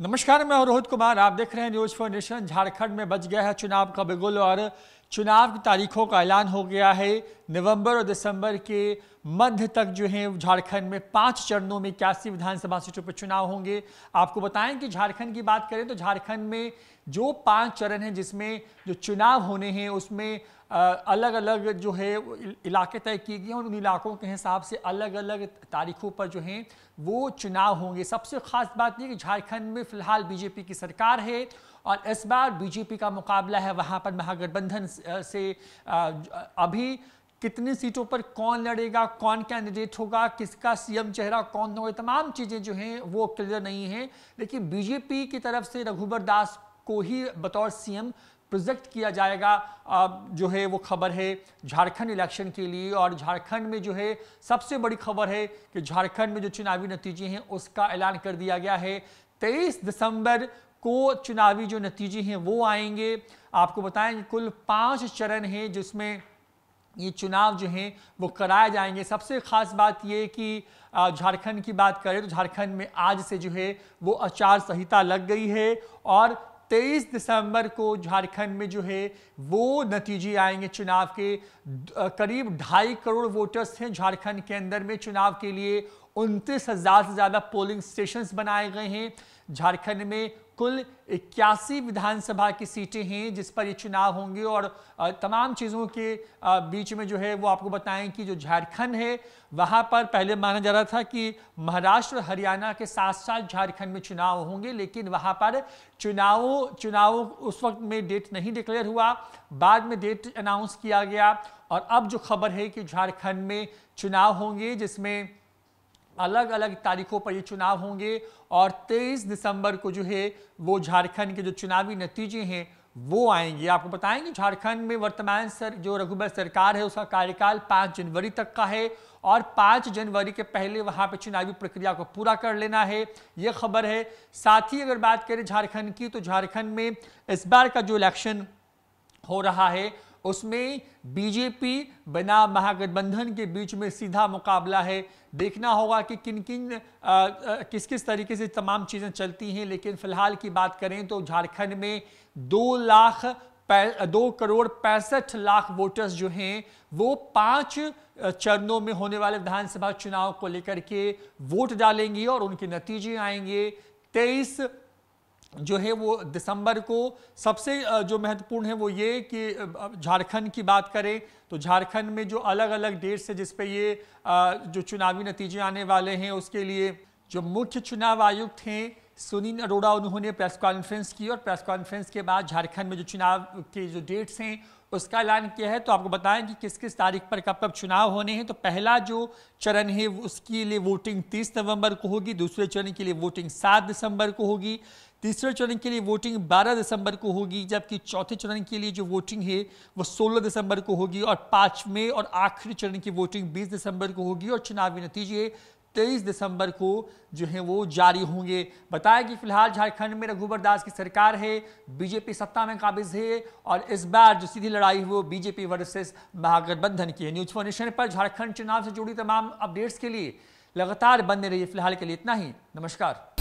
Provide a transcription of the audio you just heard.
नमस्कार मैं रोहित कुमार आप देख रहे हैं न्यूज फॉर नेशन झारखंड में बच गया है चुनाव का बिगुल और चुनाव की तारीखों का ऐलान हो गया है नवंबर और दिसंबर के मध्य तक जो है झारखंड में पांच चरणों में इक्यासी विधानसभा सीटों पर चुनाव होंगे आपको बताएं कि झारखंड की बात करें तो झारखंड में जो पांच चरण हैं जिसमें जो चुनाव होने हैं उसमें अलग अलग जो है इलाके तय किए गए हैं उन इलाकों के हिसाब से अलग अलग तारीखों पर जो हैं वो चुनाव होंगे सबसे खास बात यह कि झारखंड में फिलहाल बीजेपी की सरकार है और इस बार बीजेपी का मुकाबला है वहाँ पर महागठबंधन से अभी कितनी सीटों पर कौन लड़ेगा कौन कैंडिडेट होगा किसका सीएम चेहरा कौन होगा तमाम चीज़ें जो हैं वो क्लियर नहीं है लेकिन बीजेपी की तरफ से रघुबर दास को ही बतौर सीएम प्रोजेक्ट किया जाएगा जो है वो खबर है झारखंड इलेक्शन के लिए और झारखंड में जो है सबसे बड़ी खबर है कि झारखंड में जो चुनावी नतीजे हैं उसका ऐलान कर दिया गया है 23 दिसंबर को चुनावी जो नतीजे हैं वो आएंगे आपको बताएं कुल पाँच चरण हैं जिसमें ये चुनाव जो हैं वो कराए जाएंगे सबसे ख़ास बात ये कि झारखंड की बात करें तो झारखंड में आज से जो है वो आचार संहिता लग गई है और 23 दिसंबर को झारखंड में जो है वो नतीजे आएंगे चुनाव के करीब ढाई करोड़ वोटर्स हैं झारखंड के अंदर में चुनाव के लिए उनतीस हज़ार से ज़्यादा पोलिंग स्टेशन बनाए गए हैं झारखंड में कुल इक्यासी विधानसभा की सीटें हैं जिस पर ये चुनाव होंगे और तमाम चीज़ों के बीच में जो है वो आपको बताएं कि जो झारखंड है वहाँ पर पहले माना जा रहा था कि महाराष्ट्र हरियाणा के साथ साथ झारखंड में चुनाव होंगे लेकिन वहाँ पर चुनावों चुनाव उस वक्त में डेट नहीं डिक्लेयर हुआ बाद में डेट अनाउंस किया गया और अब जो खबर है कि झारखंड में चुनाव होंगे जिसमें अलग अलग तारीखों पर ये चुनाव होंगे और 23 दिसंबर को जो है वो झारखंड के जो चुनावी नतीजे हैं वो आएंगे आपको बताएंगे झारखंड में वर्तमान सर जो रघुबर सरकार है उसका कार्यकाल 5 जनवरी तक का है और 5 जनवरी के पहले वहां पर चुनावी प्रक्रिया को पूरा कर लेना है ये खबर है साथ ही अगर बात करें झारखंड की तो झारखंड में इस बार का जो इलेक्शन हो रहा है उसमें बीजेपी बना महागठबंधन के बीच में सीधा मुकाबला है देखना होगा कि किन किन आ, आ, किस किस तरीके से तमाम चीज़ें चलती हैं लेकिन फिलहाल की बात करें तो झारखंड में दो लाख दो करोड़ पैंसठ लाख वोटर्स जो हैं वो पांच चरणों में होने वाले विधानसभा चुनाव को लेकर के वोट डालेंगे और उनके नतीजे आएंगे तेईस जो है वो दिसंबर को सबसे जो महत्वपूर्ण है वो ये कि झारखंड की बात करें तो झारखंड में जो अलग अलग डेट्स है जिसपे ये जो चुनावी नतीजे आने वाले हैं उसके लिए जो मुख्य चुनाव आयुक्त हैं सुनील अरोड़ा उन्होंने प्रेस कॉन्फ्रेंस की और प्रेस कॉन्फ्रेंस के बाद झारखंड में जो चुनाव के जो डेट्स हैं उसका ऐलान किया है तो आपको बताएं कि किस किस तारीख पर कब कब चुनाव होने हैं तो पहला जो चरण है उसके लिए वोटिंग 30 नवंबर को होगी दूसरे चरण के लिए वोटिंग 7 दिसंबर को होगी तीसरे चरण के लिए वोटिंग 12 दिसंबर को होगी जबकि चौथे चरण के लिए जो वोटिंग है वो 16 दिसंबर को होगी और पाँचवें और आखिरी चरण की वोटिंग 20 दिसंबर को होगी और चुनावी नतीजे तेईस दिसंबर को जो है वो जारी होंगे बताया कि फिलहाल झारखंड में रघुबर दास की सरकार है बीजेपी सत्ता में काबिज है और इस बार जो सीधी लड़ाई है वो बीजेपी वर्सेस महागठबंधन की है न्यूज फोर पर झारखंड चुनाव से जुड़ी तमाम अपडेट्स के लिए लगातार बने रही फिलहाल के लिए इतना ही नमस्कार